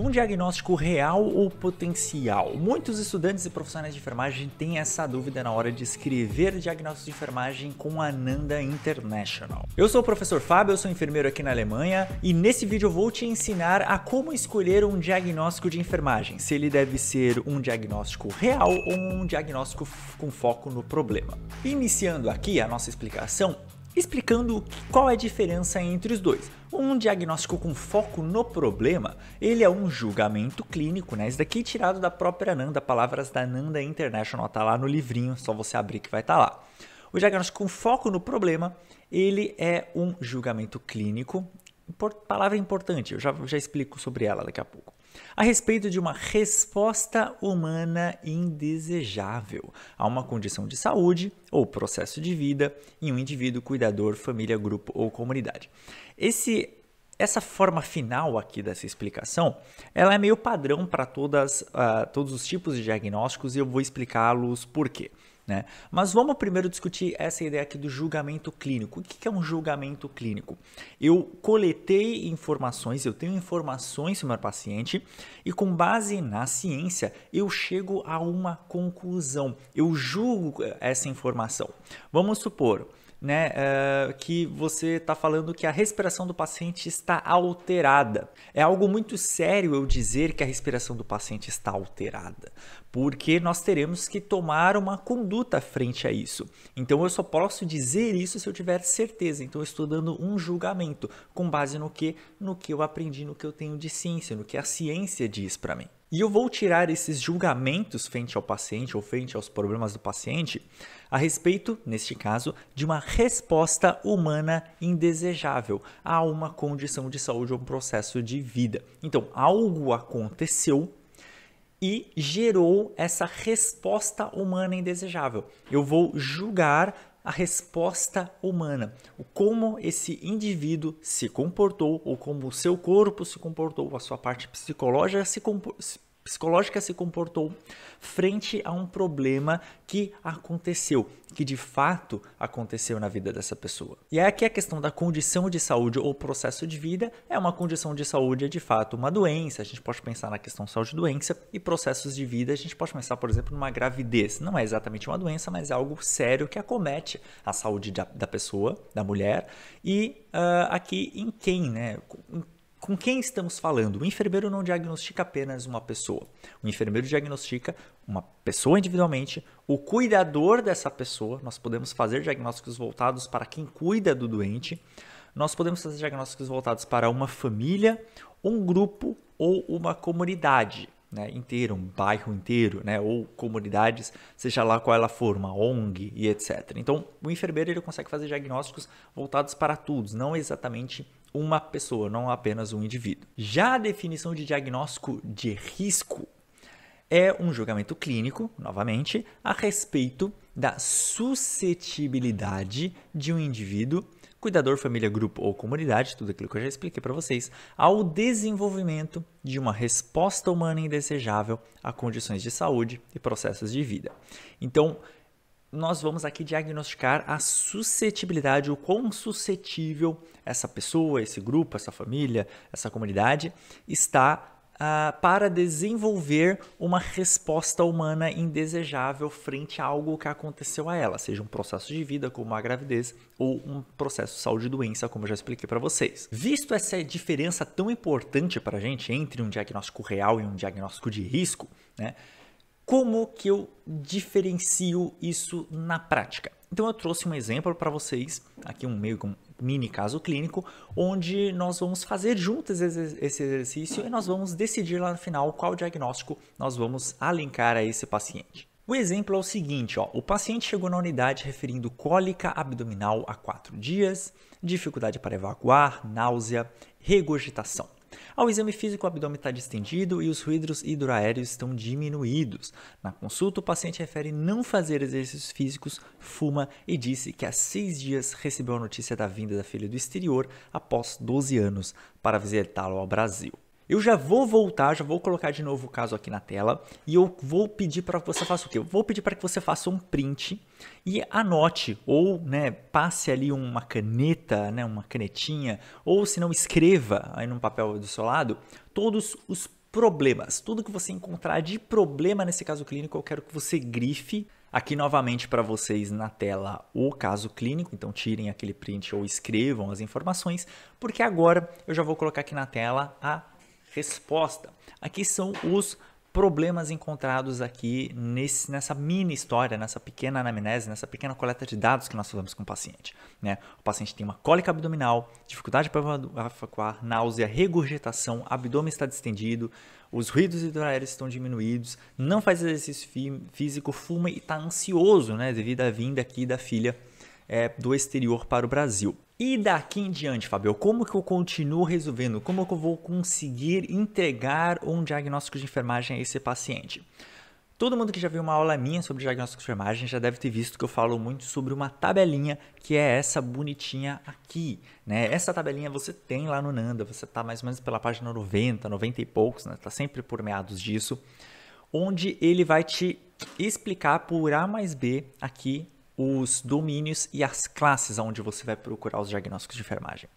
Um diagnóstico real ou potencial? Muitos estudantes e profissionais de enfermagem têm essa dúvida na hora de escrever diagnóstico de enfermagem com a Nanda International. Eu sou o professor Fábio, eu sou enfermeiro aqui na Alemanha e nesse vídeo eu vou te ensinar a como escolher um diagnóstico de enfermagem, se ele deve ser um diagnóstico real ou um diagnóstico com foco no problema. Iniciando aqui a nossa explicação, explicando qual é a diferença entre os dois. Um diagnóstico com foco no problema, ele é um julgamento clínico, né? Isso daqui é tirado da própria Nanda, palavras da Nanda International, tá lá no livrinho, só você abrir que vai estar tá lá. O diagnóstico com foco no problema, ele é um julgamento clínico, palavra importante, eu já, já explico sobre ela daqui a pouco a respeito de uma resposta humana indesejável a uma condição de saúde ou processo de vida em um indivíduo, cuidador, família, grupo ou comunidade. Esse essa forma final aqui dessa explicação, ela é meio padrão para todas uh, todos os tipos de diagnósticos e eu vou explicá-los por quê. Né? Mas vamos primeiro discutir essa ideia aqui do julgamento clínico. O que é um julgamento clínico? Eu coletei informações, eu tenho informações sobre o meu paciente e com base na ciência eu chego a uma conclusão. Eu julgo eh, essa informação. Vamos supor, né, uh, que você está falando que a respiração do paciente está alterada. É algo muito sério eu dizer que a respiração do paciente está alterada, porque nós teremos que tomar uma conduta frente a isso. Então eu só posso dizer isso se eu tiver certeza. Então eu estou dando um julgamento com base no que, no que eu aprendi, no que eu tenho de ciência, no que a ciência diz para mim. E eu vou tirar esses julgamentos frente ao paciente ou frente aos problemas do paciente a respeito, neste caso, de uma resposta humana indesejável a uma condição de saúde ou um processo de vida. Então, algo aconteceu e gerou essa resposta humana indesejável. Eu vou julgar a resposta humana, como esse indivíduo se comportou ou como o seu corpo se comportou, a sua parte psicológica se, psicológica se comportou frente a um problema que aconteceu, que de fato aconteceu na vida dessa pessoa. E é aqui a questão da condição de saúde ou processo de vida é uma condição de saúde, é de fato uma doença. A gente pode pensar na questão saúde-doença e processos de vida, a gente pode pensar, por exemplo, numa gravidez. Não é exatamente uma doença, mas é algo sério que acomete a saúde da, pessoa, da mulher, e uh, aqui em quem, né? Com quem estamos falando? O enfermeiro não diagnostica apenas uma pessoa. O enfermeiro diagnostica uma pessoa individualmente, o cuidador dessa pessoa. Nós podemos fazer diagnósticos voltados para quem cuida do doente. Nós podemos fazer diagnósticos voltados para uma família, um grupo ou uma comunidade né, inteira, um bairro inteiro, né, ou comunidades, seja lá qual ela for, uma ONG e etc. Então, o enfermeiro ele consegue fazer diagnósticos voltados para todos, não exatamente uma pessoa, não apenas um indivíduo. Já a definição de diagnóstico de risco é um julgamento clínico, novamente, a respeito da suscetibilidade de um indivíduo, cuidador, família, grupo ou comunidade, tudo aquilo que eu já expliquei para vocês, ao desenvolvimento de uma resposta humana indesejável a condições de saúde e processos de vida. Então, nós vamos aqui diagnosticar a suscetibilidade, o quão suscetível essa pessoa, esse grupo, essa família, essa comunidade está Uh, para desenvolver uma resposta humana indesejável frente a algo que aconteceu a ela, seja um processo de vida, como a gravidez, ou um processo de saúde e doença, como eu já expliquei para vocês. Visto essa diferença tão importante para a gente entre um diagnóstico real e um diagnóstico de risco, né? Como que eu diferencio isso na prática? Então eu trouxe um exemplo para vocês, aqui um meio com mini caso clínico, onde nós vamos fazer juntos esse exercício e nós vamos decidir lá no final qual diagnóstico nós vamos alencar a esse paciente. O exemplo é o seguinte, ó, o paciente chegou na unidade referindo cólica abdominal há quatro dias, dificuldade para evacuar, náusea, regurgitação. Ao exame físico, o abdômen está distendido e os ruídos hidroaéreos estão diminuídos. Na consulta, o paciente refere não fazer exercícios físicos, fuma e disse que há seis dias recebeu a notícia da vinda da filha do exterior após 12 anos para visitá-lo ao Brasil. Eu já vou voltar, já vou colocar de novo o caso aqui na tela e eu vou pedir para que você faça o quê? Eu vou pedir para que você faça um print e anote ou, né, passe ali uma caneta, né, uma canetinha ou se não escreva aí num papel do seu lado todos os problemas, tudo que você encontrar de problema nesse caso clínico, eu quero que você grife Aqui novamente para vocês na tela o caso clínico, então tirem aquele print ou escrevam as informações, porque agora eu já vou colocar aqui na tela a resposta. Aqui são os problemas encontrados aqui nesse, nessa mini história, nessa pequena anamnese, nessa pequena coleta de dados que nós fazemos com o paciente. Né? O paciente tem uma cólica abdominal, dificuldade para evacuar, náusea, regurgitação, abdômen está distendido, os ruídos hidroaéreos estão diminuídos, não faz exercício fí físico, fuma e está ansioso né, devido à vinda aqui da filha é, do exterior para o Brasil. E daqui em diante, Fabio, como que eu continuo resolvendo? Como que eu vou conseguir entregar um diagnóstico de enfermagem a esse paciente? Todo mundo que já viu uma aula minha sobre diagnóstico de enfermagem já deve ter visto que eu falo muito sobre uma tabelinha que é essa bonitinha aqui, né? Essa tabelinha você tem lá no Nanda, você está mais ou menos pela página 90, 90 e poucos, né? Tá sempre por meados disso, onde ele vai te explicar por A mais B aqui os domínios e as classes onde você vai procurar os diagnósticos de enfermagem.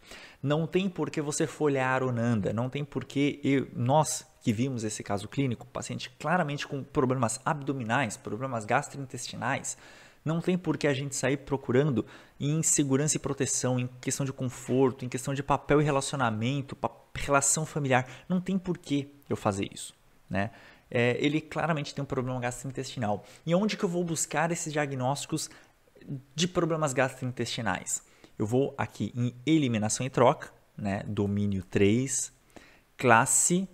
Não tem por que você folhear o Nanda, não tem por que nós que vimos esse caso clínico, paciente claramente com problemas abdominais, problemas gastrointestinais, não tem por que a gente sair procurando em segurança e proteção, em questão de conforto, em questão de papel e relacionamento, relação familiar. Não tem por que eu fazer isso, né? É, ele claramente tem um problema gastrointestinal. E onde que eu vou buscar esses diagnósticos de problemas gastrointestinais. Eu vou aqui em eliminação e troca, né? domínio 3, classe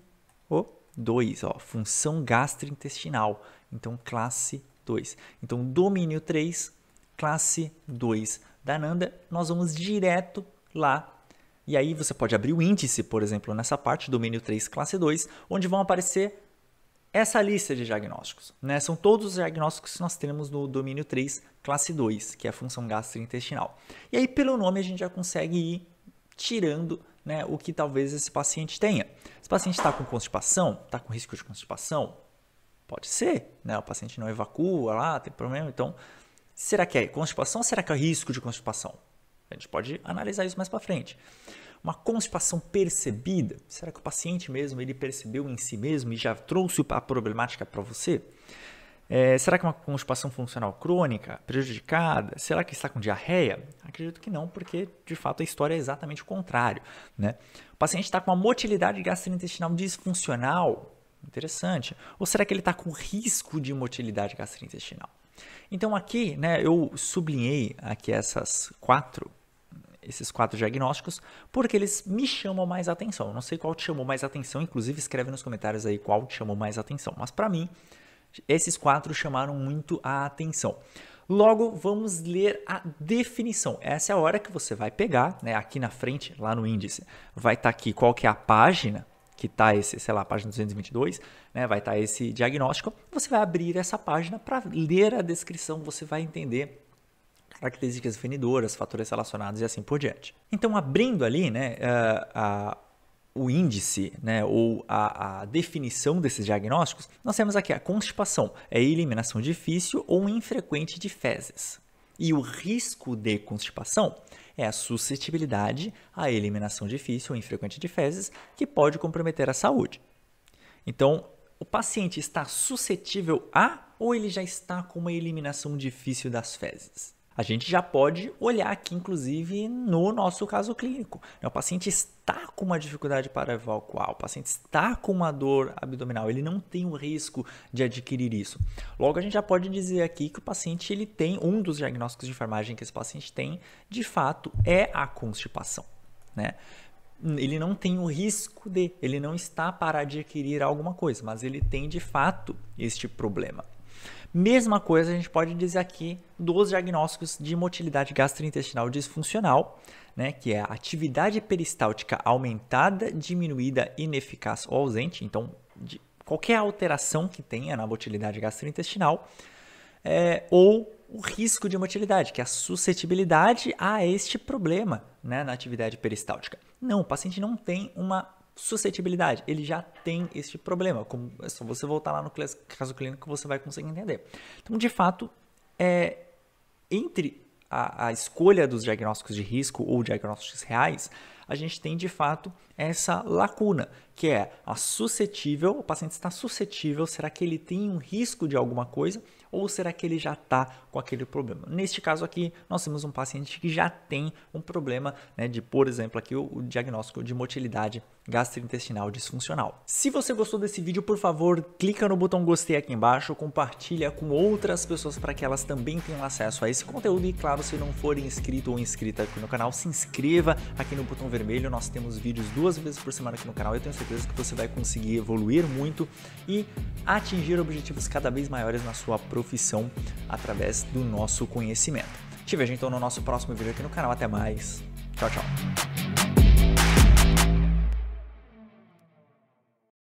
2, ó, função gastrointestinal. Então, classe 2. Então, domínio 3, classe 2 da Nanda, nós vamos direto lá. E aí você pode abrir o índice, por exemplo, nessa parte, domínio 3, classe 2, onde vão aparecer essa lista de diagnósticos, né? São todos os diagnósticos que nós temos no domínio 3, classe 2, que é a função gastrointestinal. E aí, pelo nome, a gente já consegue ir tirando né, o que talvez esse paciente tenha. Esse paciente está com constipação, está com risco de constipação? Pode ser, né? O paciente não evacua lá, tem problema. Então, será que é constipação ou será que é risco de constipação? A gente pode analisar isso mais para frente. Uma constipação percebida, será que o paciente mesmo ele percebeu em si mesmo e já trouxe a problemática para você? É, será que é uma constipação funcional crônica, prejudicada? Será que está com diarreia? Acredito que não, porque de fato a história é exatamente o contrário. Né? O paciente está com uma motilidade gastrointestinal disfuncional, interessante. Ou será que ele está com risco de motilidade gastrointestinal? Então aqui, né, eu sublinhei aqui essas quatro esses quatro diagnósticos, porque eles me chamam mais atenção. Eu não sei qual te chamou mais atenção, inclusive escreve nos comentários aí qual te chamou mais atenção. Mas para mim, esses quatro chamaram muito a atenção. Logo, vamos ler a definição. Essa é a hora que você vai pegar, né, aqui na frente, lá no índice, vai estar tá aqui qual que é a página que está esse, sei lá, página 222, né, vai estar tá esse diagnóstico. Você vai abrir essa página para ler a descrição, você vai entender características definidoras, fatores relacionados e assim por diante. Então, abrindo ali né, a, eh, a, o índice né, ou a, a, definição desses diagnósticos, nós temos aqui a constipação, é eliminação difícil ou infrequente de fezes. E o risco de constipação é a suscetibilidade à eliminação difícil ou infrequente de fezes, que pode comprometer a saúde. Então, o paciente está suscetível a ou ele já está com uma eliminação difícil das fezes? a gente já pode olhar aqui, inclusive, no nosso caso clínico. Né, o paciente está com uma dificuldade para evacuar, o paciente está com uma dor abdominal, ele não tem o risco de adquirir isso. Logo, a gente já pode dizer aqui que o paciente ele tem, um dos diagnósticos de enfermagem que esse paciente tem, de fato, é a constipação. Né? Ele não tem o risco de, ele não está para adquirir alguma coisa, mas ele tem de fato este problema. Mesma coisa a gente pode dizer aqui dos diagnósticos de motilidade gastrointestinal disfuncional, né, que é a atividade peristáltica aumentada, diminuída, ineficaz ou ausente. Então, qualquer alteração que tenha na motilidade gastrointestinal, é, ou o risco de motilidade, que é a suscetibilidade a este problema né, na atividade peristáltica. Não, o paciente não tem uma Suscetibilidade, ele já tem este problema. Como, é só você voltar lá no caso clínico que você vai conseguir entender. Então, de fato, é, entre a, a, escolha dos diagnósticos de risco ou diagnósticos reais, a gente tem de fato essa lacuna, que é a suscetível, o paciente está suscetível, será que ele tem um risco de alguma coisa ou será que ele já está com aquele problema? Neste caso aqui, nós temos um paciente que já tem um problema né, de, por exemplo, aqui o, o diagnóstico de motilidade gastrointestinal disfuncional. Se você gostou desse vídeo, por favor, clica no botão gostei aqui embaixo, compartilha com outras pessoas para que elas também tenham acesso a esse conteúdo e claro, se não for inscrito ou inscrita aqui no canal, se inscreva aqui no botão vermelho, nós temos vídeos duas vezes por semana aqui no canal, eu tenho certeza que você vai conseguir evoluir muito e atingir objetivos cada vez maiores na sua profissão através do nosso conhecimento. Te vejo então no nosso próximo vídeo aqui no canal, até mais, tchau, tchau.